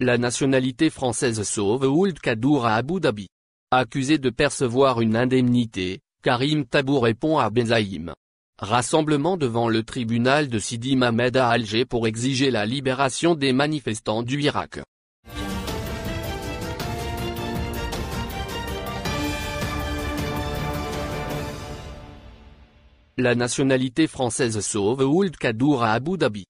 La nationalité française sauve Ould Kadour à Abu Dhabi. Accusé de percevoir une indemnité, Karim Tabou répond à Benzaïm. Rassemblement devant le tribunal de Sidi Mamed à Alger pour exiger la libération des manifestants du Irak. La nationalité française sauve Ould Kadour à Abu Dhabi.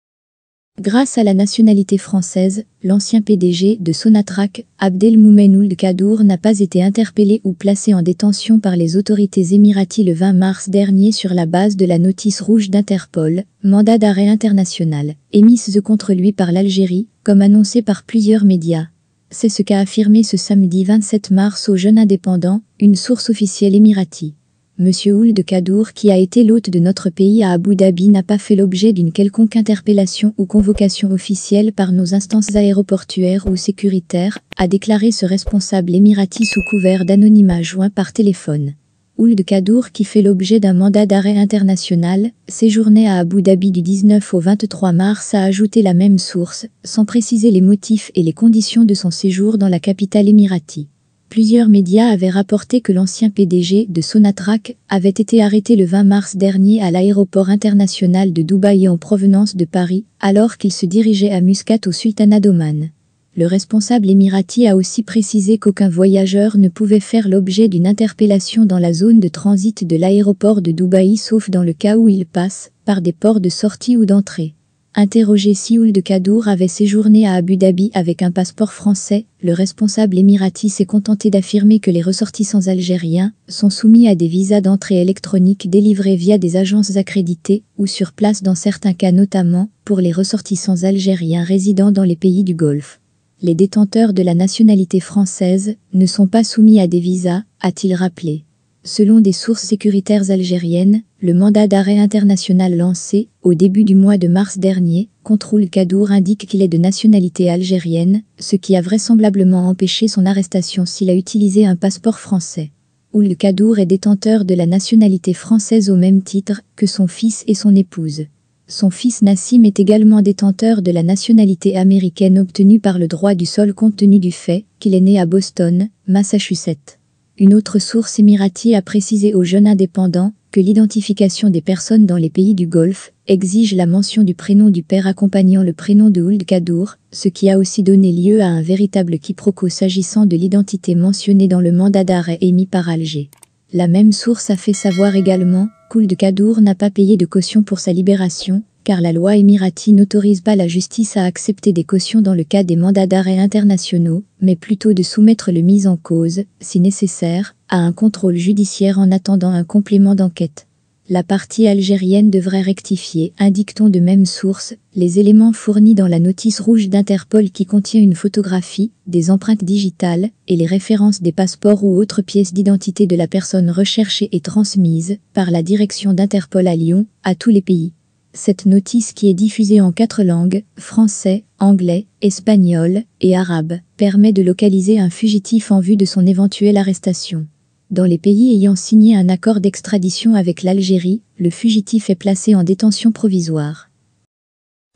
Grâce à la nationalité française, l'ancien PDG de Sonatrach, Abdelmoumenoul Kadour, n'a pas été interpellé ou placé en détention par les autorités émiraties le 20 mars dernier sur la base de la notice rouge d'Interpol, mandat d'arrêt international, émise contre lui par l'Algérie, comme annoncé par plusieurs médias. C'est ce qu'a affirmé ce samedi 27 mars au Jeune Indépendant, une source officielle émiratie. Monsieur Oul de Kadour qui a été l'hôte de notre pays à Abu Dhabi n'a pas fait l'objet d'une quelconque interpellation ou convocation officielle par nos instances aéroportuaires ou sécuritaires, a déclaré ce responsable émirati sous couvert d'anonymat joint par téléphone. Oul de Kadour qui fait l'objet d'un mandat d'arrêt international, séjournait à Abu Dhabi du 19 au 23 mars a ajouté la même source, sans préciser les motifs et les conditions de son séjour dans la capitale émiratie. Plusieurs médias avaient rapporté que l'ancien PDG de Sonatrach avait été arrêté le 20 mars dernier à l'aéroport international de Dubaï en provenance de Paris, alors qu'il se dirigeait à Muscat au Sultanat d'Oman. Le responsable émirati a aussi précisé qu'aucun voyageur ne pouvait faire l'objet d'une interpellation dans la zone de transit de l'aéroport de Dubaï sauf dans le cas où il passe par des ports de sortie ou d'entrée. Interrogé si de Kadour avait séjourné à Abu Dhabi avec un passeport français, le responsable émirati s'est contenté d'affirmer que les ressortissants algériens sont soumis à des visas d'entrée électronique délivrés via des agences accréditées ou sur place dans certains cas notamment pour les ressortissants algériens résidant dans les pays du Golfe. Les détenteurs de la nationalité française ne sont pas soumis à des visas, a-t-il rappelé. Selon des sources sécuritaires algériennes, le mandat d'arrêt international lancé au début du mois de mars dernier contre Oul Kadour indique qu'il est de nationalité algérienne, ce qui a vraisemblablement empêché son arrestation s'il a utilisé un passeport français. Oul Kadour est détenteur de la nationalité française au même titre que son fils et son épouse. Son fils Nassim est également détenteur de la nationalité américaine obtenue par le droit du sol compte tenu du fait qu'il est né à Boston, Massachusetts. Une autre source émirati a précisé aux jeunes indépendants que l'identification des personnes dans les pays du Golfe exige la mention du prénom du père accompagnant le prénom de Ould Kadour, ce qui a aussi donné lieu à un véritable quiproquo s'agissant de l'identité mentionnée dans le mandat d'arrêt émis par Alger. La même source a fait savoir également qu'Ould Kadour n'a pas payé de caution pour sa libération, car la loi émirati n'autorise pas la justice à accepter des cautions dans le cas des mandats d'arrêt internationaux, mais plutôt de soumettre le mis en cause, si nécessaire, à un contrôle judiciaire en attendant un complément d'enquête. La partie algérienne devrait rectifier, indique-t-on de même source, les éléments fournis dans la notice rouge d'Interpol qui contient une photographie, des empreintes digitales et les références des passeports ou autres pièces d'identité de la personne recherchée et transmise par la direction d'Interpol à Lyon à tous les pays cette notice qui est diffusée en quatre langues, français, anglais, espagnol et arabe, permet de localiser un fugitif en vue de son éventuelle arrestation. Dans les pays ayant signé un accord d'extradition avec l'Algérie, le fugitif est placé en détention provisoire.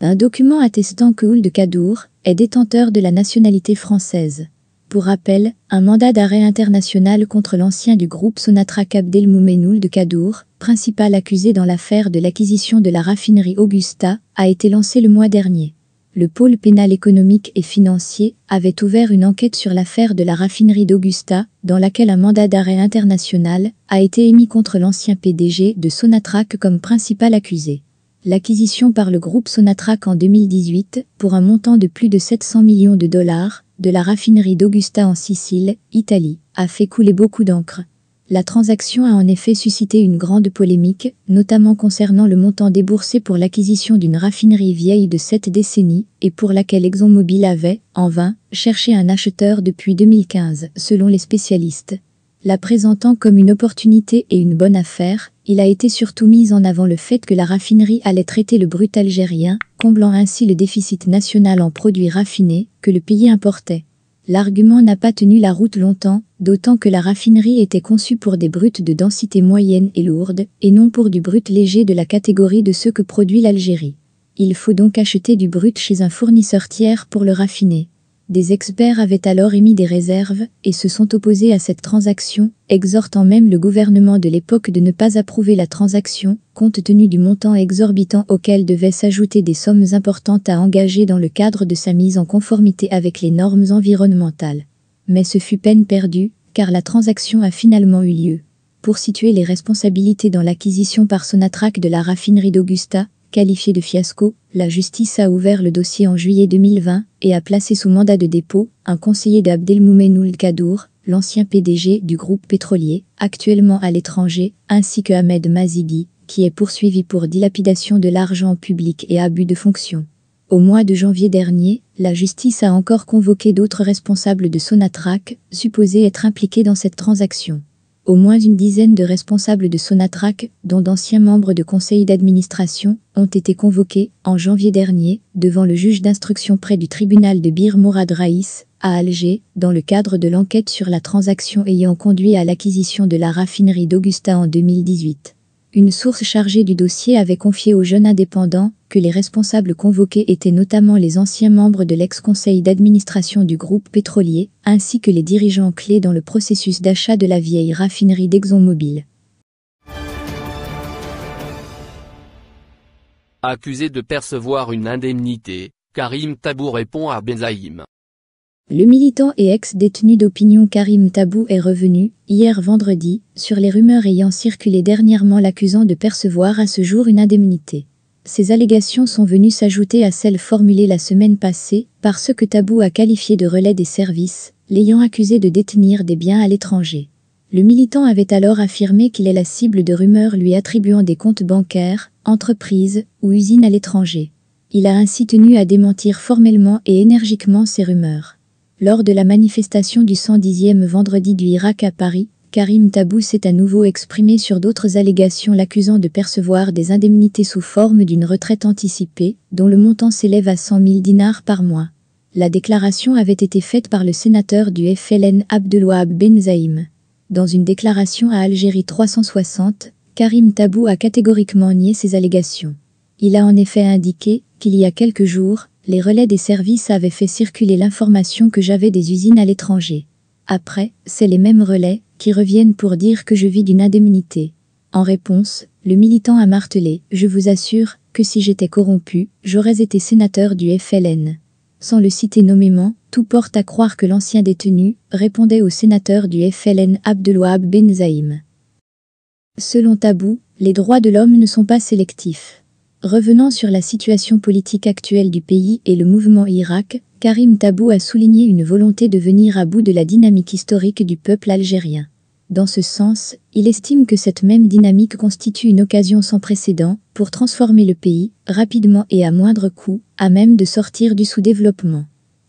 Un document attestant que de Kadour est détenteur de la nationalité française pour rappel, un mandat d'arrêt international contre l'ancien du groupe Sonatra Abdelmoumenoul de Kadour, principal accusé dans l'affaire de l'acquisition de la raffinerie Augusta, a été lancé le mois dernier. Le pôle pénal économique et financier avait ouvert une enquête sur l'affaire de la raffinerie d'Augusta, dans laquelle un mandat d'arrêt international a été émis contre l'ancien PDG de Sonatrach comme principal accusé. L'acquisition par le groupe Sonatrach en 2018, pour un montant de plus de 700 millions de dollars, de la raffinerie d'Augusta en Sicile, Italie, a fait couler beaucoup d'encre. La transaction a en effet suscité une grande polémique, notamment concernant le montant déboursé pour l'acquisition d'une raffinerie vieille de sept décennies et pour laquelle ExxonMobil avait, en vain, cherché un acheteur depuis 2015, selon les spécialistes. La présentant comme une opportunité et une bonne affaire, il a été surtout mis en avant le fait que la raffinerie allait traiter le brut algérien, comblant ainsi le déficit national en produits raffinés que le pays importait. L'argument n'a pas tenu la route longtemps, d'autant que la raffinerie était conçue pour des bruts de densité moyenne et lourde, et non pour du brut léger de la catégorie de ceux que produit l'Algérie. Il faut donc acheter du brut chez un fournisseur tiers pour le raffiner. Des experts avaient alors émis des réserves et se sont opposés à cette transaction, exhortant même le gouvernement de l'époque de ne pas approuver la transaction, compte tenu du montant exorbitant auquel devaient s'ajouter des sommes importantes à engager dans le cadre de sa mise en conformité avec les normes environnementales. Mais ce fut peine perdue, car la transaction a finalement eu lieu. Pour situer les responsabilités dans l'acquisition par Sonatrach de la raffinerie d'Augusta, Qualifié de fiasco, la justice a ouvert le dossier en juillet 2020 et a placé sous mandat de dépôt un conseiller d'Abdelmoumen Kadour, l'ancien PDG du groupe pétrolier, actuellement à l'étranger, ainsi que Ahmed Mazigi, qui est poursuivi pour dilapidation de l'argent public et abus de fonction. Au mois de janvier dernier, la justice a encore convoqué d'autres responsables de Sonatrach, supposés être impliqués dans cette transaction. Au moins une dizaine de responsables de Sonatrach, dont d'anciens membres de conseils d'administration, ont été convoqués, en janvier dernier, devant le juge d'instruction près du tribunal de Bir Mourad Raïs, à Alger, dans le cadre de l'enquête sur la transaction ayant conduit à l'acquisition de la raffinerie d'Augusta en 2018. Une source chargée du dossier avait confié au jeune indépendant que les responsables convoqués étaient notamment les anciens membres de l'ex-conseil d'administration du groupe pétrolier, ainsi que les dirigeants clés dans le processus d'achat de la vieille raffinerie d'ExxonMobil. Accusé de percevoir une indemnité, Karim Tabou répond à Benzaïm. Le militant et ex-détenu d'opinion Karim Tabou est revenu, hier vendredi, sur les rumeurs ayant circulé dernièrement l'accusant de percevoir à ce jour une indemnité. Ces allégations sont venues s'ajouter à celles formulées la semaine passée par ceux que Tabou a qualifié de relais des services, l'ayant accusé de détenir des biens à l'étranger. Le militant avait alors affirmé qu'il est la cible de rumeurs lui attribuant des comptes bancaires, entreprises ou usines à l'étranger. Il a ainsi tenu à démentir formellement et énergiquement ces rumeurs. Lors de la manifestation du 110e vendredi du Irak à Paris, Karim Tabou s'est à nouveau exprimé sur d'autres allégations l'accusant de percevoir des indemnités sous forme d'une retraite anticipée, dont le montant s'élève à 100 000 dinars par mois. La déclaration avait été faite par le sénateur du FLN Abdelouab Ben Zaïm. Dans une déclaration à Algérie 360, Karim Tabou a catégoriquement nié ces allégations. Il a en effet indiqué qu'il y a quelques jours, les relais des services avaient fait circuler l'information que j'avais des usines à l'étranger. Après, c'est les mêmes relais qui reviennent pour dire que je vis d'une indemnité. En réponse, le militant a martelé « Je vous assure que si j'étais corrompu, j'aurais été sénateur du FLN ». Sans le citer nommément, tout porte à croire que l'ancien détenu répondait au sénateur du FLN Abdelouab Ben Zaïm. Selon Tabou, les droits de l'homme ne sont pas sélectifs. Revenant sur la situation politique actuelle du pays et le mouvement Irak, Karim Tabou a souligné une volonté de venir à bout de la dynamique historique du peuple algérien. Dans ce sens, il estime que cette même dynamique constitue une occasion sans précédent pour transformer le pays, rapidement et à moindre coût, à même de sortir du sous-développement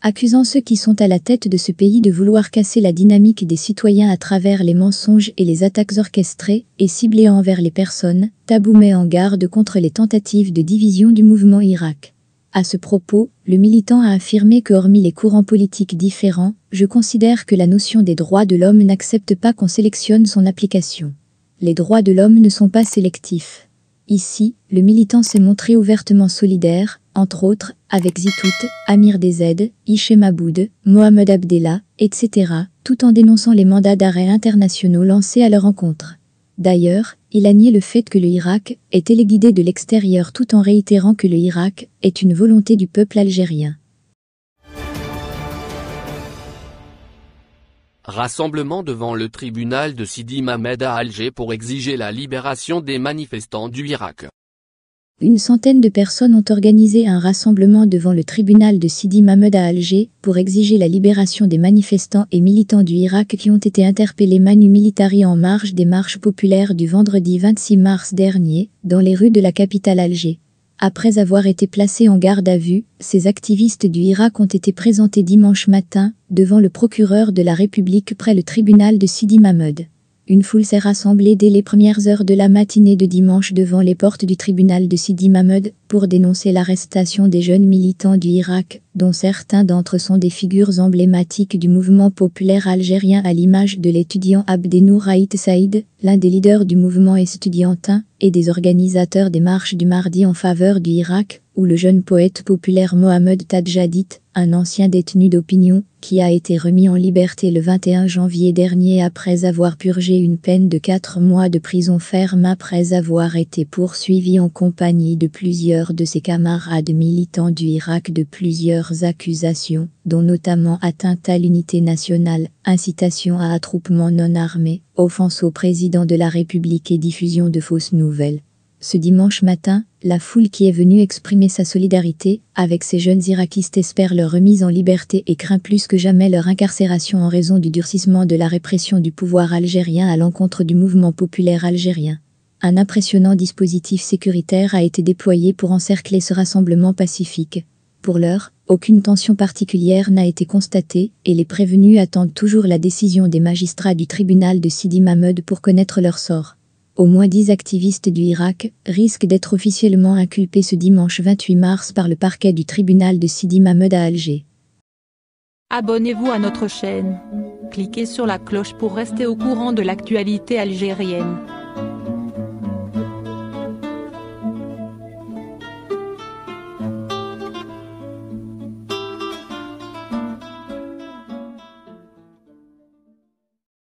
accusant ceux qui sont à la tête de ce pays de vouloir casser la dynamique des citoyens à travers les mensonges et les attaques orchestrées et ciblées envers les personnes, Tabou met en garde contre les tentatives de division du mouvement Irak. À ce propos, le militant a affirmé que hormis les courants politiques différents, je considère que la notion des droits de l'homme n'accepte pas qu'on sélectionne son application. Les droits de l'homme ne sont pas sélectifs. Ici, le militant s'est montré ouvertement solidaire, entre autres, avec Zitout, Amir DZ, Hichem Aboud, Mohamed Abdella, etc., tout en dénonçant les mandats d'arrêt internationaux lancés à leur encontre. D'ailleurs, il a nié le fait que le Irak est guidé de l'extérieur tout en réitérant que le Irak est une volonté du peuple algérien. Rassemblement devant le tribunal de Sidi Mamed à Alger pour exiger la libération des manifestants du Irak. Une centaine de personnes ont organisé un rassemblement devant le tribunal de Sidi Mahmoud à Alger pour exiger la libération des manifestants et militants du Irak qui ont été interpellés manu militari en marge des marches populaires du vendredi 26 mars dernier dans les rues de la capitale Alger. Après avoir été placés en garde à vue, ces activistes du Irak ont été présentés dimanche matin devant le procureur de la République près le tribunal de Sidi Mahmoud. Une foule s'est rassemblée dès les premières heures de la matinée de dimanche devant les portes du tribunal de Sidi Mahmoud pour dénoncer l'arrestation des jeunes militants du Irak, dont certains d'entre eux sont des figures emblématiques du mouvement populaire algérien à l'image de l'étudiant Abdenour Raït Saïd, l'un des leaders du mouvement estudiantin et des organisateurs des marches du mardi en faveur du Irak, où le jeune poète populaire Mohamed Tadjadit, un ancien détenu d'opinion, qui a été remis en liberté le 21 janvier dernier après avoir purgé une peine de quatre mois de prison ferme après avoir été poursuivi en compagnie de plusieurs de ses camarades militants du Irak de plusieurs accusations, dont notamment atteinte à l'unité nationale, incitation à attroupement non armé, offense au président de la République et diffusion de fausses nouvelles ce dimanche matin, la foule qui est venue exprimer sa solidarité avec ces jeunes irakistes espère leur remise en liberté et craint plus que jamais leur incarcération en raison du durcissement de la répression du pouvoir algérien à l'encontre du mouvement populaire algérien. Un impressionnant dispositif sécuritaire a été déployé pour encercler ce rassemblement pacifique. Pour l'heure, aucune tension particulière n'a été constatée et les prévenus attendent toujours la décision des magistrats du tribunal de Sidi Mahmoud pour connaître leur sort. Au moins 10 activistes du Irak risquent d'être officiellement inculpés ce dimanche 28 mars par le parquet du tribunal de Sidi Mahmoud à Alger. Abonnez-vous à notre chaîne. Cliquez sur la cloche pour rester au courant de l'actualité algérienne.